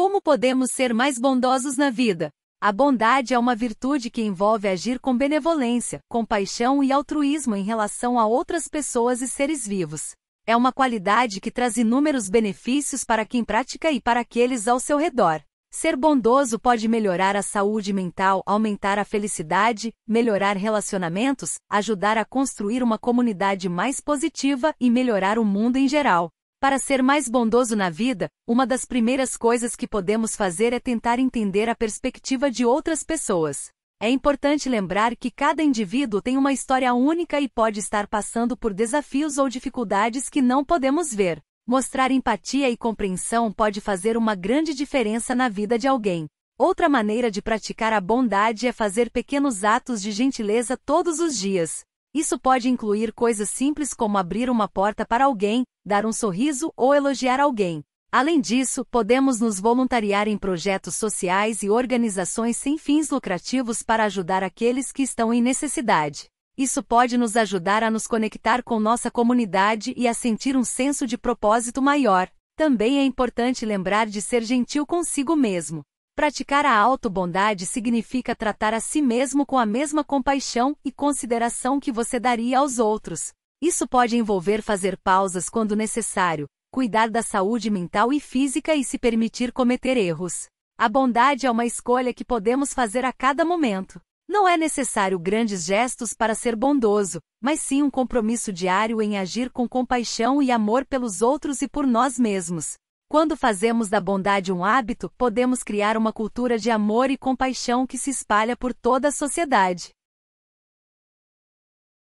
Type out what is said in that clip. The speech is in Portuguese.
Como podemos ser mais bondosos na vida? A bondade é uma virtude que envolve agir com benevolência, compaixão e altruísmo em relação a outras pessoas e seres vivos. É uma qualidade que traz inúmeros benefícios para quem pratica e para aqueles ao seu redor. Ser bondoso pode melhorar a saúde mental, aumentar a felicidade, melhorar relacionamentos, ajudar a construir uma comunidade mais positiva e melhorar o mundo em geral. Para ser mais bondoso na vida, uma das primeiras coisas que podemos fazer é tentar entender a perspectiva de outras pessoas. É importante lembrar que cada indivíduo tem uma história única e pode estar passando por desafios ou dificuldades que não podemos ver. Mostrar empatia e compreensão pode fazer uma grande diferença na vida de alguém. Outra maneira de praticar a bondade é fazer pequenos atos de gentileza todos os dias. Isso pode incluir coisas simples como abrir uma porta para alguém, dar um sorriso ou elogiar alguém. Além disso, podemos nos voluntariar em projetos sociais e organizações sem fins lucrativos para ajudar aqueles que estão em necessidade. Isso pode nos ajudar a nos conectar com nossa comunidade e a sentir um senso de propósito maior. Também é importante lembrar de ser gentil consigo mesmo. Praticar a autobondade significa tratar a si mesmo com a mesma compaixão e consideração que você daria aos outros. Isso pode envolver fazer pausas quando necessário, cuidar da saúde mental e física e se permitir cometer erros. A bondade é uma escolha que podemos fazer a cada momento. Não é necessário grandes gestos para ser bondoso, mas sim um compromisso diário em agir com compaixão e amor pelos outros e por nós mesmos. Quando fazemos da bondade um hábito, podemos criar uma cultura de amor e compaixão que se espalha por toda a sociedade.